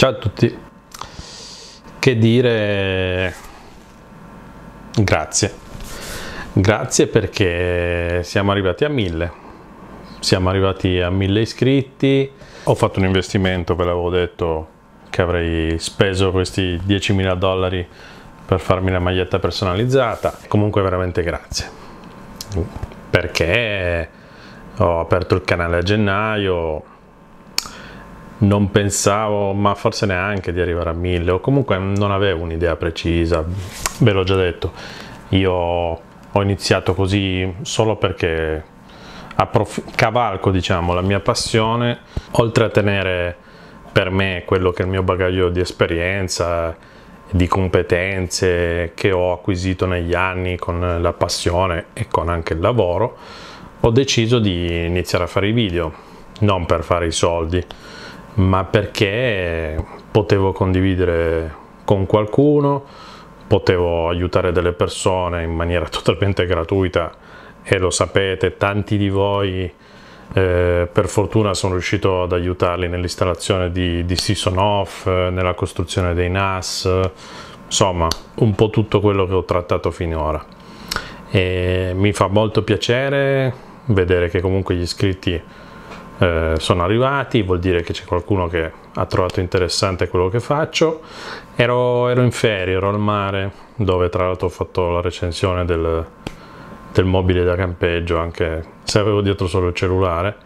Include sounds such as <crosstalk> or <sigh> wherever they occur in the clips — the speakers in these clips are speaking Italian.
Ciao a tutti. Che dire grazie. Grazie perché siamo arrivati a mille. Siamo arrivati a mille iscritti. Ho fatto un investimento, ve l'avevo detto, che avrei speso questi 10.000 dollari per farmi la maglietta personalizzata. Comunque veramente grazie. Perché ho aperto il canale a gennaio, non pensavo, ma forse neanche di arrivare a 1000 o comunque non avevo un'idea precisa, ve l'ho già detto, io ho iniziato così solo perché cavalco diciamo la mia passione, oltre a tenere per me quello che è il mio bagaglio di esperienza, di competenze che ho acquisito negli anni con la passione e con anche il lavoro, ho deciso di iniziare a fare i video, non per fare i soldi, ma perché potevo condividere con qualcuno, potevo aiutare delle persone in maniera <laughs> totalmente gratuita e lo sapete, tanti di voi eh, per fortuna sono riuscito ad aiutarli nell'installazione di, di Season Off, nella costruzione dei NAS, insomma un po' tutto quello che ho trattato finora. E mi fa molto piacere vedere che comunque gli iscritti eh, sono arrivati, vuol dire che c'è qualcuno che ha trovato interessante quello che faccio. Ero, ero in ferie, ero al mare, dove tra l'altro ho fatto la recensione del, del mobile da campeggio, anche se avevo dietro solo il cellulare.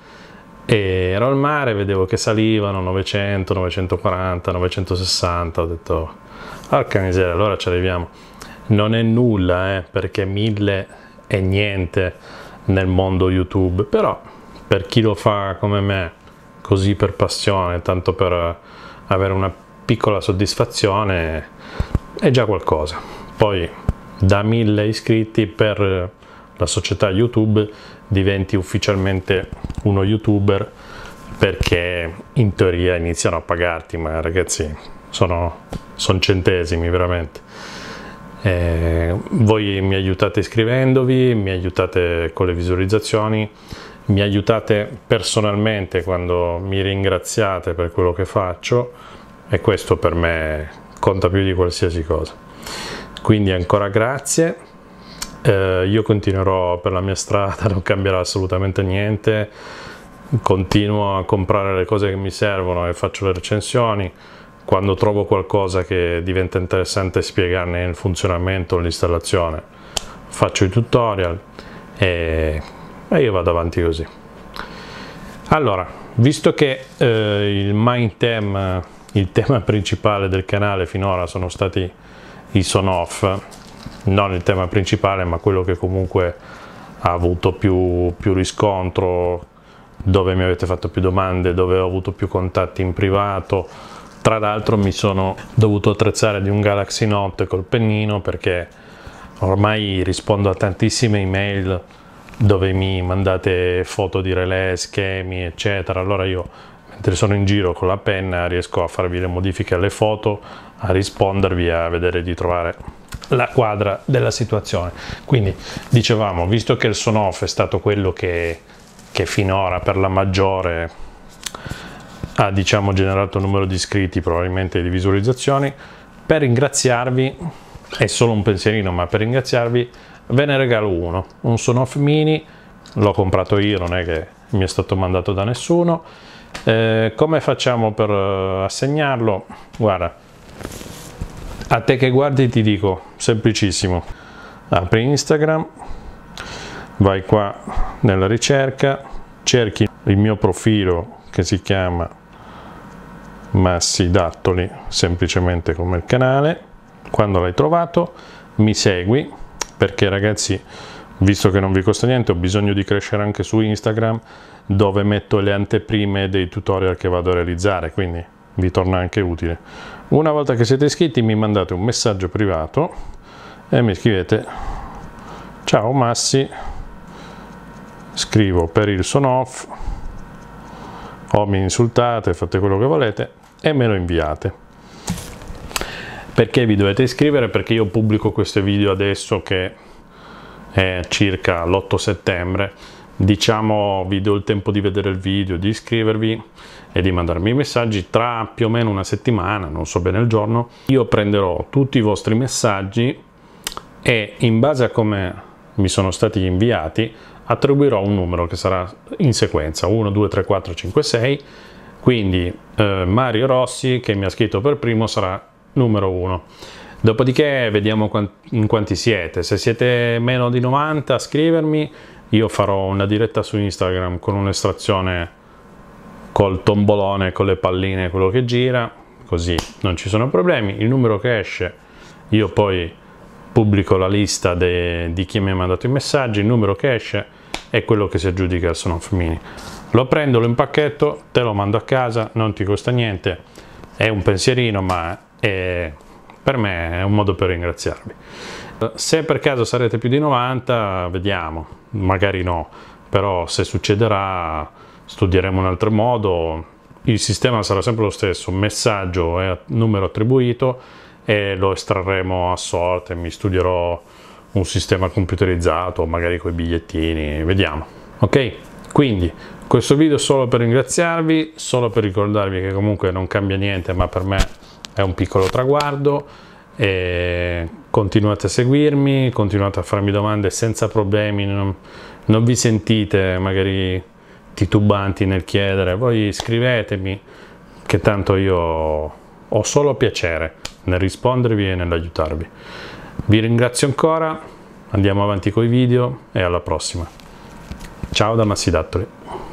E ero al mare, vedevo che salivano 900, 940, 960, ho detto, porca miseria, allora ci arriviamo. Non è nulla, eh, perché 1000 è niente nel mondo YouTube, però per chi lo fa come me, così per passione, tanto per eh, avere una piccola soddisfazione, è già qualcosa. Poi da 1000 iscritti per eh, la società YouTube diventi ufficialmente uno youtuber perché in teoria iniziano a pagarti, ma ragazzi sono, sono centesimi veramente. Eh, voi mi aiutate iscrivendovi, mi aiutate con le visualizzazioni, mi aiutate personalmente quando mi ringraziate per quello che faccio e questo per me conta più di qualsiasi cosa. Quindi ancora grazie, eh, io continuerò per la mia strada, <laughs> non cambierà assolutamente niente, continuo a comprare le cose che mi servono e faccio le recensioni, quando trovo qualcosa che diventa interessante spiegarne il funzionamento o l'installazione faccio i tutorial e e io vado avanti così allora visto che eh, il main theme il tema principale del canale finora sono stati i son off non il tema principale ma quello che comunque ha avuto più, più riscontro dove mi avete fatto più domande dove ho avuto più contatti in privato tra l'altro mi sono dovuto attrezzare di un Galaxy Note col pennino perché ormai rispondo a tantissime email dove mi mandate foto di relè, schemi, eccetera. Allora io mentre sono in giro con la penna riesco a farvi le modifiche alle foto, a rispondervi, a vedere di trovare la quadra della situazione. Quindi dicevamo, visto che il Sonoff è stato quello che, che finora per la maggiore ha diciamo, generato un numero di iscritti, probabilmente di visualizzazioni, per ringraziarvi, è solo un pensierino, ma per ringraziarvi ve ne regalo uno, un Sonoff Mini, l'ho comprato io, non è che mi è stato mandato da nessuno. Eh, come facciamo per eh, assegnarlo? Guarda, a te che guardi ti dico, semplicissimo, apri Instagram, vai qua nella ricerca, cerchi il mio profilo che si chiama Massi Dattoli, semplicemente come il canale, quando l'hai trovato mi segui, perché ragazzi visto che non vi costa niente ho bisogno di crescere anche su Instagram dove metto le anteprime dei tutorial che vado a realizzare quindi vi torna anche utile una volta che siete iscritti mi mandate un messaggio privato e mi scrivete ciao Massi scrivo per il son off o mi insultate fate quello che volete e me lo inviate perché vi dovete iscrivere? Perché io pubblico questo video adesso che è circa l'8 settembre. Diciamo vi do il tempo di vedere il video, di iscrivervi e di mandarmi i messaggi tra più o meno una settimana, non so bene il giorno. Io prenderò tutti i vostri messaggi e in base a come mi sono stati inviati attribuirò un numero che sarà in sequenza 1, 2, 3, 4, 5, 6 quindi eh, Mario Rossi che mi ha scritto per primo sarà numero 1. Dopodiché vediamo in quanti siete, se siete meno di 90 scrivermi, io farò una diretta su Instagram con un'estrazione col tombolone, con le palline, quello che gira, così non ci sono problemi, il numero che esce io poi pubblico la lista de, di chi mi ha mandato i messaggi, il numero che esce è quello che si aggiudica al Sono Mini. Lo prendo, lo impacchetto, te lo mando a casa, non ti costa niente, è un pensierino ma e per me è un modo per ringraziarvi. Se per caso sarete più di 90, vediamo, magari no, però se succederà studieremo un altro modo, il sistema sarà sempre lo stesso, messaggio e numero attribuito e lo estrarremo a sorte, mi studierò un sistema computerizzato, magari con i bigliettini, vediamo. Ok, quindi questo video è solo per ringraziarvi, solo per ricordarvi che comunque non cambia niente, ma per me è un piccolo traguardo continuate a seguirmi, continuate a farmi domande senza problemi, non, non vi sentite magari titubanti nel chiedere, voi scrivetemi che tanto io ho solo piacere nel rispondervi e nell'aiutarvi. Vi ringrazio ancora, andiamo avanti con i video e alla prossima. Ciao da Massidattoli.